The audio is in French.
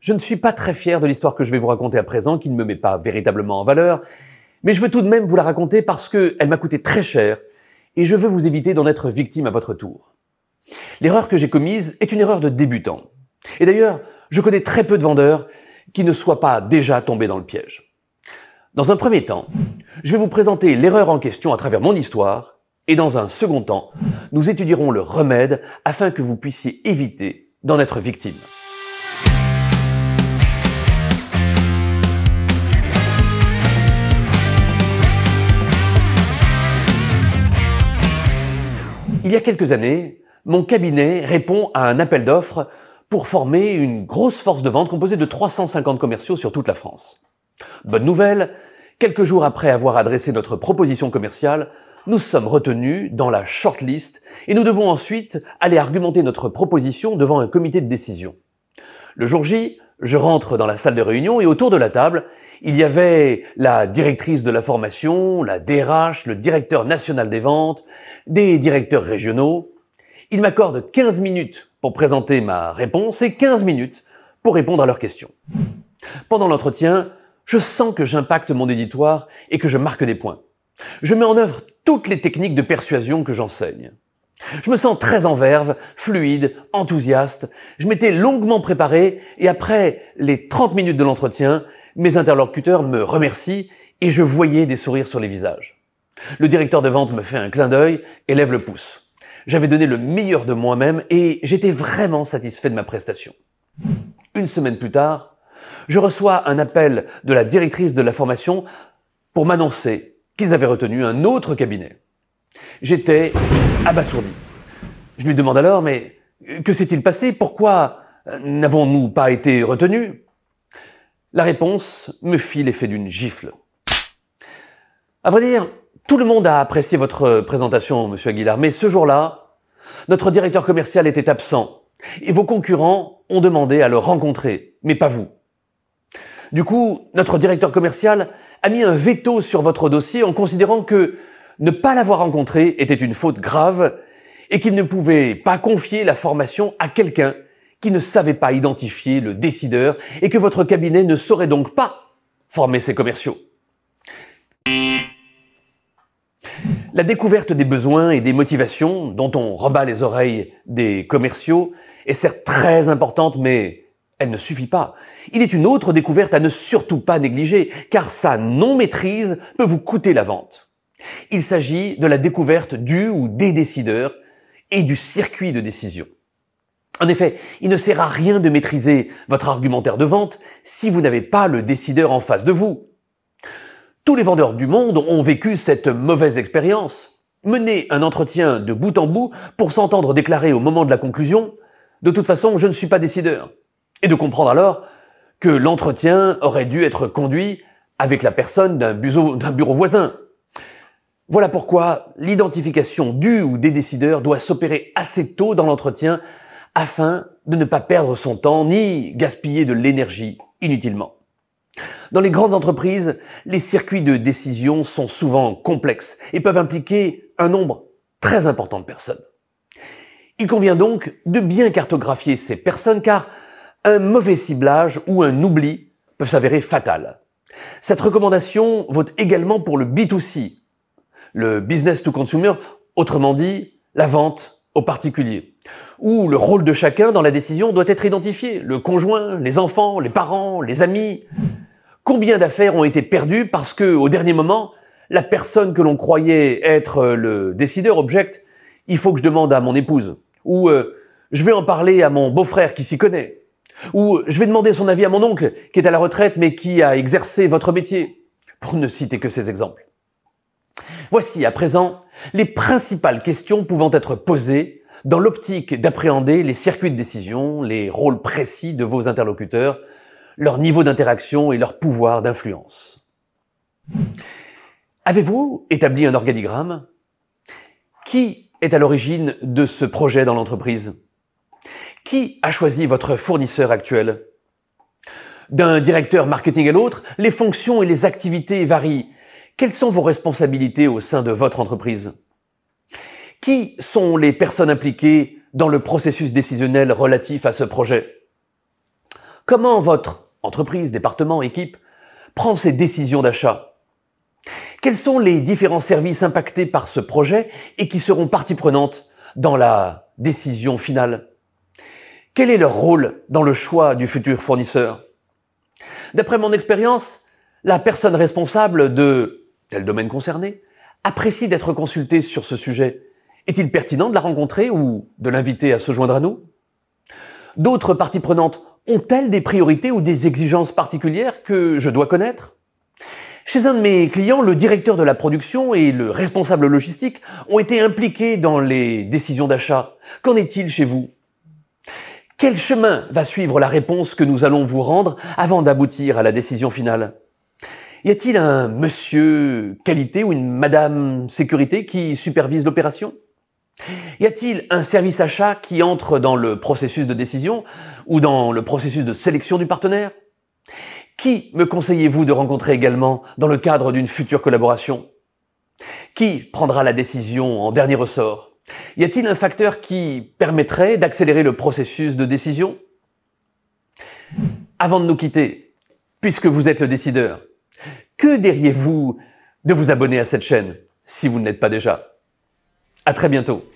Je ne suis pas très fier de l'histoire que je vais vous raconter à présent, qui ne me met pas véritablement en valeur, mais je veux tout de même vous la raconter parce qu'elle m'a coûté très cher, et je veux vous éviter d'en être victime à votre tour. L'erreur que j'ai commise est une erreur de débutant. Et d'ailleurs, je connais très peu de vendeurs qui ne soient pas déjà tombés dans le piège. Dans un premier temps, je vais vous présenter l'erreur en question à travers mon histoire, et dans un second temps, nous étudierons le remède afin que vous puissiez éviter d'en être victime. Il y a quelques années, mon cabinet répond à un appel d'offres pour former une grosse force de vente composée de 350 commerciaux sur toute la France. Bonne nouvelle, quelques jours après avoir adressé notre proposition commerciale, nous sommes retenus dans la shortlist et nous devons ensuite aller argumenter notre proposition devant un comité de décision. Le jour J, je rentre dans la salle de réunion et autour de la table, il y avait la directrice de la formation, la DRH, le directeur national des ventes, des directeurs régionaux. Ils m'accordent 15 minutes pour présenter ma réponse et 15 minutes pour répondre à leurs questions. Pendant l'entretien, je sens que j'impacte mon éditoire et que je marque des points. Je mets en œuvre toutes les techniques de persuasion que j'enseigne. Je me sens très en verve, fluide, enthousiaste. Je m'étais longuement préparé et après les 30 minutes de l'entretien, mes interlocuteurs me remercient et je voyais des sourires sur les visages. Le directeur de vente me fait un clin d'œil et lève le pouce. J'avais donné le meilleur de moi-même et j'étais vraiment satisfait de ma prestation. Une semaine plus tard, je reçois un appel de la directrice de la formation pour m'annoncer qu'ils avaient retenu un autre cabinet. J'étais abasourdi. Je lui demande alors, mais euh, que s'est-il passé Pourquoi euh, n'avons-nous pas été retenus La réponse me fit l'effet d'une gifle. À vrai dire, tout le monde a apprécié votre présentation, monsieur Aguilar, mais ce jour-là, notre directeur commercial était absent et vos concurrents ont demandé à le rencontrer, mais pas vous. Du coup, notre directeur commercial a mis un veto sur votre dossier en considérant que ne pas l'avoir rencontré était une faute grave et qu'il ne pouvait pas confier la formation à quelqu'un qui ne savait pas identifier le décideur et que votre cabinet ne saurait donc pas former ses commerciaux. La découverte des besoins et des motivations dont on rebat les oreilles des commerciaux est certes très importante, mais elle ne suffit pas. Il est une autre découverte à ne surtout pas négliger, car sa non-maîtrise peut vous coûter la vente. Il s'agit de la découverte du ou des décideurs et du circuit de décision. En effet, il ne sert à rien de maîtriser votre argumentaire de vente si vous n'avez pas le décideur en face de vous. Tous les vendeurs du monde ont vécu cette mauvaise expérience. Mener un entretien de bout en bout pour s'entendre déclarer au moment de la conclusion ⁇ De toute façon, je ne suis pas décideur ⁇ et de comprendre alors que l'entretien aurait dû être conduit avec la personne d'un bureau, voisin voilà pourquoi l'identification du ou des décideurs doit s'opérer assez tôt dans l'entretien afin de ne pas perdre son temps ni gaspiller de l'énergie inutilement. Dans les grandes entreprises, les circuits de décision sont souvent complexes et peuvent impliquer un nombre très important de personnes. Il convient donc de bien cartographier ces personnes car un mauvais ciblage ou un oubli peut s'avérer fatal. Cette recommandation vaut également pour le B2C, le business to consumer, autrement dit, la vente au particulier. où le rôle de chacun dans la décision doit être identifié, le conjoint, les enfants, les parents, les amis. Combien d'affaires ont été perdues parce que, au dernier moment, la personne que l'on croyait être euh, le décideur objecte « il faut que je demande à mon épouse » ou euh, je vais en parler à mon beau-frère qui s'y connaît » ou « je vais demander son avis à mon oncle qui est à la retraite mais qui a exercé votre métier » pour ne citer que ces exemples. Voici à présent les principales questions pouvant être posées dans l'optique d'appréhender les circuits de décision, les rôles précis de vos interlocuteurs, leur niveau d'interaction et leur pouvoir d'influence. Avez-vous établi un organigramme Qui est à l'origine de ce projet dans l'entreprise Qui a choisi votre fournisseur actuel D'un directeur marketing à l'autre, les fonctions et les activités varient, quelles sont vos responsabilités au sein de votre entreprise Qui sont les personnes impliquées dans le processus décisionnel relatif à ce projet Comment votre entreprise, département, équipe prend ses décisions d'achat Quels sont les différents services impactés par ce projet et qui seront partie prenante dans la décision finale Quel est leur rôle dans le choix du futur fournisseur D'après mon expérience, la personne responsable de tel domaine concerné, apprécie d'être consulté sur ce sujet Est-il pertinent de la rencontrer ou de l'inviter à se joindre à nous D'autres parties prenantes ont-elles des priorités ou des exigences particulières que je dois connaître Chez un de mes clients, le directeur de la production et le responsable logistique ont été impliqués dans les décisions d'achat. Qu'en est-il chez vous Quel chemin va suivre la réponse que nous allons vous rendre avant d'aboutir à la décision finale y a-t-il un monsieur qualité ou une madame sécurité qui supervise l'opération Y a-t-il un service achat qui entre dans le processus de décision ou dans le processus de sélection du partenaire Qui me conseillez-vous de rencontrer également dans le cadre d'une future collaboration Qui prendra la décision en dernier ressort y a-t-il un facteur qui permettrait d'accélérer le processus de décision Avant de nous quitter, puisque vous êtes le décideur, que diriez-vous de vous abonner à cette chaîne si vous ne l'êtes pas déjà À très bientôt